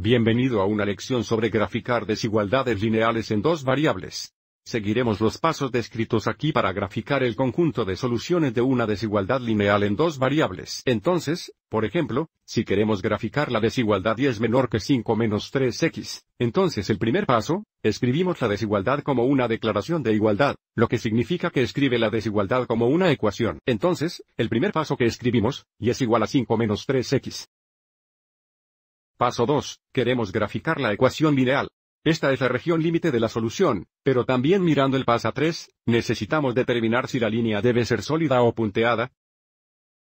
Bienvenido a una lección sobre graficar desigualdades lineales en dos variables. Seguiremos los pasos descritos aquí para graficar el conjunto de soluciones de una desigualdad lineal en dos variables. Entonces, por ejemplo, si queremos graficar la desigualdad y es menor que 5 menos 3x, entonces el primer paso, escribimos la desigualdad como una declaración de igualdad, lo que significa que escribe la desigualdad como una ecuación. Entonces, el primer paso que escribimos, y es igual a 5 menos 3x, Paso 2. Queremos graficar la ecuación lineal. Esta es la región límite de la solución, pero también mirando el paso 3, necesitamos determinar si la línea debe ser sólida o punteada,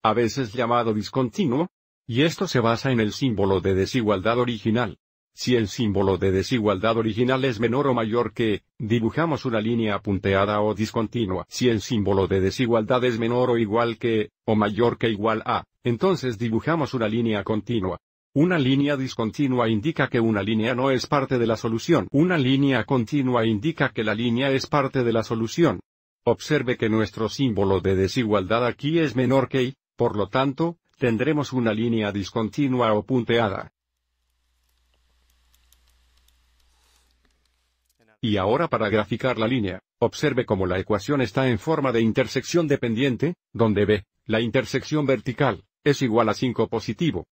a veces llamado discontinuo, y esto se basa en el símbolo de desigualdad original. Si el símbolo de desigualdad original es menor o mayor que, dibujamos una línea punteada o discontinua. Si el símbolo de desigualdad es menor o igual que, o mayor que igual a, entonces dibujamos una línea continua. Una línea discontinua indica que una línea no es parte de la solución. Una línea continua indica que la línea es parte de la solución. Observe que nuestro símbolo de desigualdad aquí es menor que y, por lo tanto, tendremos una línea discontinua o punteada. Y ahora para graficar la línea, observe cómo la ecuación está en forma de intersección dependiente, donde B, la intersección vertical, es igual a 5 positivo.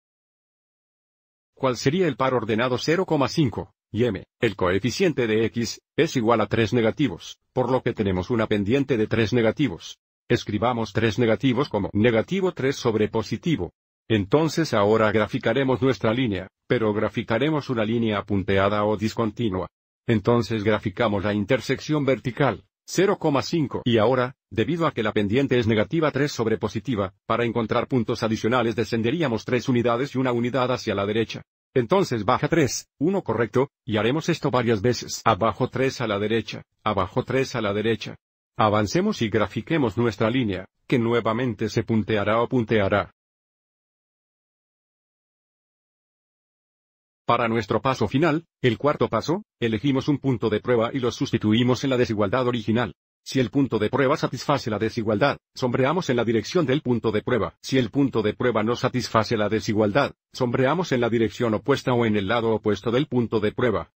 ¿Cuál sería el par ordenado 0,5, y m, el coeficiente de x, es igual a 3 negativos, por lo que tenemos una pendiente de 3 negativos. Escribamos 3 negativos como negativo 3 sobre positivo. Entonces ahora graficaremos nuestra línea, pero graficaremos una línea punteada o discontinua. Entonces graficamos la intersección vertical, 0,5 y ahora, Debido a que la pendiente es negativa 3 sobre positiva, para encontrar puntos adicionales descenderíamos 3 unidades y una unidad hacia la derecha. Entonces baja 3, 1 correcto, y haremos esto varias veces. Abajo 3 a la derecha, abajo 3 a la derecha. Avancemos y grafiquemos nuestra línea, que nuevamente se punteará o punteará. Para nuestro paso final, el cuarto paso, elegimos un punto de prueba y lo sustituimos en la desigualdad original. Si el punto de prueba satisface la desigualdad, sombreamos en la dirección del punto de prueba. Si el punto de prueba no satisface la desigualdad, sombreamos en la dirección opuesta o en el lado opuesto del punto de prueba.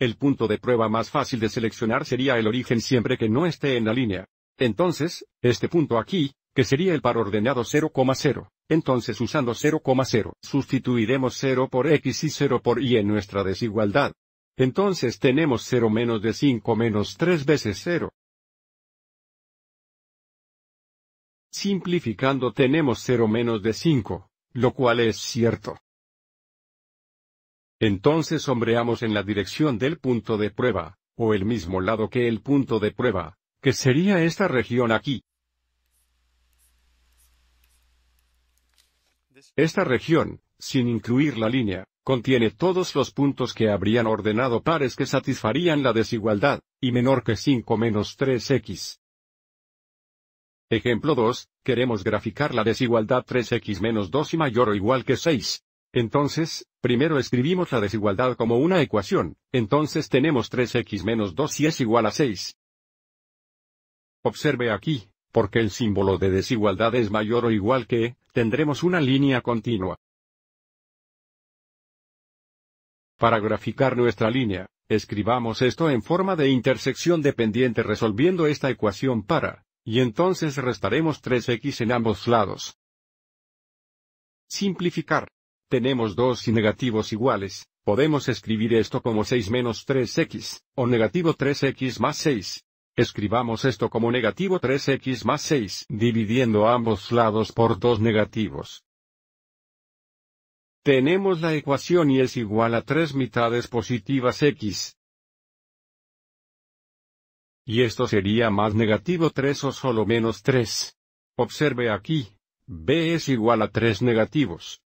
El punto de prueba más fácil de seleccionar sería el origen siempre que no esté en la línea. Entonces, este punto aquí, que sería el par ordenado 0,0. Entonces usando 0,0, sustituiremos 0 por x y 0 por y en nuestra desigualdad. Entonces tenemos 0 menos de 5 menos 3 veces 0. Simplificando tenemos 0 menos de 5, lo cual es cierto. Entonces sombreamos en la dirección del punto de prueba, o el mismo lado que el punto de prueba, que sería esta región aquí. Esta región, sin incluir la línea, contiene todos los puntos que habrían ordenado pares que satisfarían la desigualdad, y menor que 5 menos 3x. Ejemplo 2, queremos graficar la desigualdad 3x menos 2 y mayor o igual que 6. Entonces, primero escribimos la desigualdad como una ecuación, entonces tenemos 3x menos 2 y es igual a 6. Observe aquí, porque el símbolo de desigualdad es mayor o igual que, tendremos una línea continua. Para graficar nuestra línea, escribamos esto en forma de intersección dependiente resolviendo esta ecuación para y entonces restaremos 3x en ambos lados. Simplificar. Tenemos 2 y negativos iguales, podemos escribir esto como 6 menos 3x, o negativo 3x más 6. Escribamos esto como negativo 3x más 6, dividiendo ambos lados por 2 negativos. Tenemos la ecuación y es igual a 3 mitades positivas x, y esto sería más negativo 3 o solo menos 3. Observe aquí. B es igual a 3 negativos.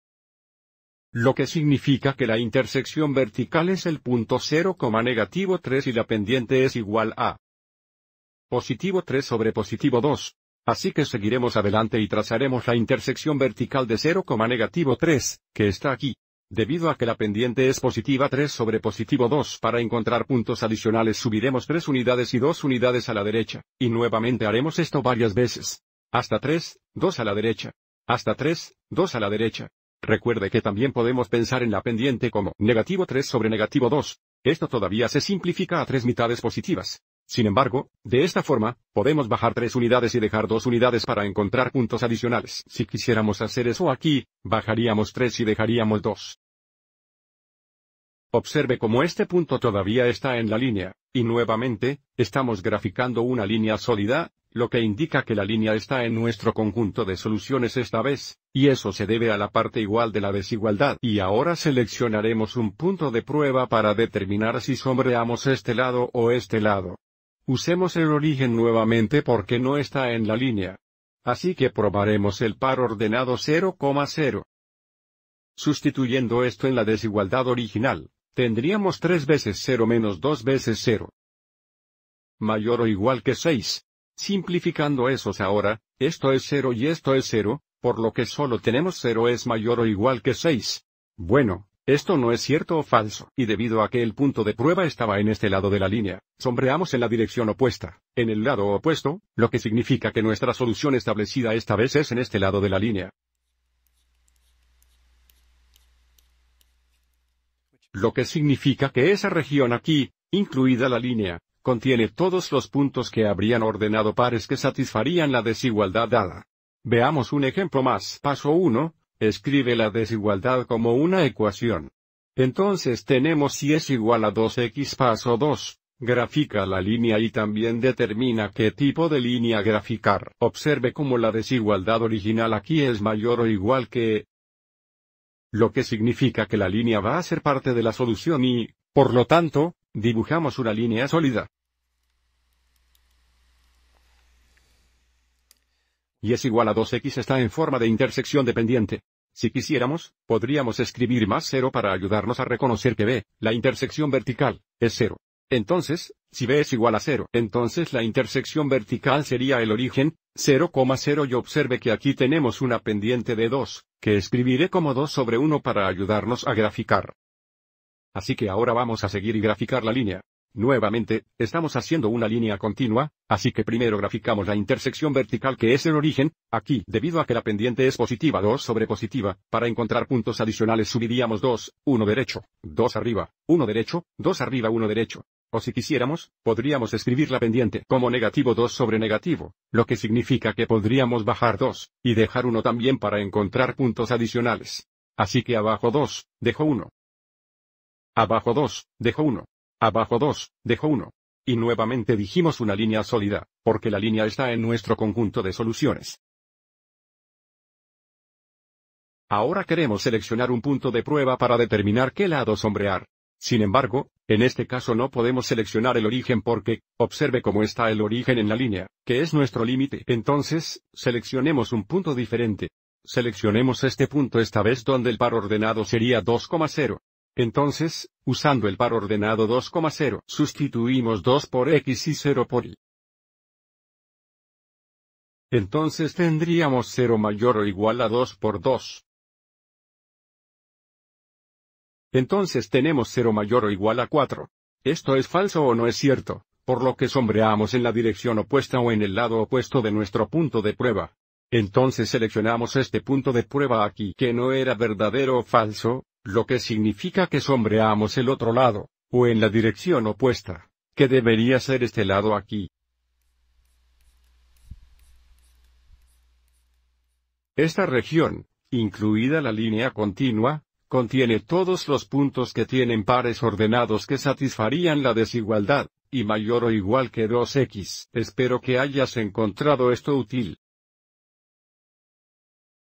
Lo que significa que la intersección vertical es el punto 0, negativo 3 y la pendiente es igual a positivo 3 sobre positivo 2. Así que seguiremos adelante y trazaremos la intersección vertical de 0, negativo 3, que está aquí. Debido a que la pendiente es positiva 3 sobre positivo 2 para encontrar puntos adicionales subiremos 3 unidades y 2 unidades a la derecha, y nuevamente haremos esto varias veces. Hasta 3, 2 a la derecha. Hasta 3, 2 a la derecha. Recuerde que también podemos pensar en la pendiente como negativo 3 sobre negativo 2. Esto todavía se simplifica a 3 mitades positivas. Sin embargo, de esta forma, podemos bajar tres unidades y dejar dos unidades para encontrar puntos adicionales. Si quisiéramos hacer eso aquí, bajaríamos tres y dejaríamos dos. Observe cómo este punto todavía está en la línea, y nuevamente, estamos graficando una línea sólida, lo que indica que la línea está en nuestro conjunto de soluciones esta vez, y eso se debe a la parte igual de la desigualdad. Y ahora seleccionaremos un punto de prueba para determinar si sombreamos este lado o este lado. Usemos el origen nuevamente porque no está en la línea. Así que probaremos el par ordenado 0,0. Sustituyendo esto en la desigualdad original, tendríamos 3 veces 0 menos 2 veces 0. Mayor o igual que 6. Simplificando esos ahora, esto es 0 y esto es 0, por lo que solo tenemos 0 es mayor o igual que 6. Bueno, esto no es cierto o falso, y debido a que el punto de prueba estaba en este lado de la línea, sombreamos en la dirección opuesta, en el lado opuesto, lo que significa que nuestra solución establecida esta vez es en este lado de la línea. Lo que significa que esa región aquí, incluida la línea, contiene todos los puntos que habrían ordenado pares que satisfarían la desigualdad dada. Veamos un ejemplo más. Paso 1. Escribe la desigualdad como una ecuación. Entonces tenemos si es igual a 2x paso 2. Grafica la línea y también determina qué tipo de línea graficar. Observe cómo la desigualdad original aquí es mayor o igual que lo que significa que la línea va a ser parte de la solución y, por lo tanto, dibujamos una línea sólida. y es igual a 2x está en forma de intersección dependiente. Si quisiéramos, podríamos escribir más 0 para ayudarnos a reconocer que B, la intersección vertical, es 0. Entonces, si B es igual a 0, entonces la intersección vertical sería el origen, 0,0 y observe que aquí tenemos una pendiente de 2, que escribiré como 2 sobre 1 para ayudarnos a graficar. Así que ahora vamos a seguir y graficar la línea. Nuevamente, estamos haciendo una línea continua, así que primero graficamos la intersección vertical que es el origen, aquí debido a que la pendiente es positiva 2 sobre positiva, para encontrar puntos adicionales subiríamos 2, 1 derecho, 2 arriba, 1 derecho, 2 arriba 1 derecho. O si quisiéramos, podríamos escribir la pendiente como negativo 2 sobre negativo, lo que significa que podríamos bajar 2, y dejar 1 también para encontrar puntos adicionales. Así que abajo 2, dejo 1. Abajo 2, dejo 1. Abajo 2, dejo 1. Y nuevamente dijimos una línea sólida, porque la línea está en nuestro conjunto de soluciones. Ahora queremos seleccionar un punto de prueba para determinar qué lado sombrear. Sin embargo, en este caso no podemos seleccionar el origen porque, observe cómo está el origen en la línea, que es nuestro límite. Entonces, seleccionemos un punto diferente. Seleccionemos este punto esta vez donde el par ordenado sería 2,0. Entonces, usando el par ordenado 2,0, sustituimos 2 por x y 0 por y. Entonces tendríamos 0 mayor o igual a 2 por 2. Entonces tenemos 0 mayor o igual a 4. Esto es falso o no es cierto, por lo que sombreamos en la dirección opuesta o en el lado opuesto de nuestro punto de prueba. Entonces seleccionamos este punto de prueba aquí que no era verdadero o falso, lo que significa que sombreamos el otro lado, o en la dirección opuesta, que debería ser este lado aquí. Esta región, incluida la línea continua, contiene todos los puntos que tienen pares ordenados que satisfarían la desigualdad, y mayor o igual que 2x. Espero que hayas encontrado esto útil.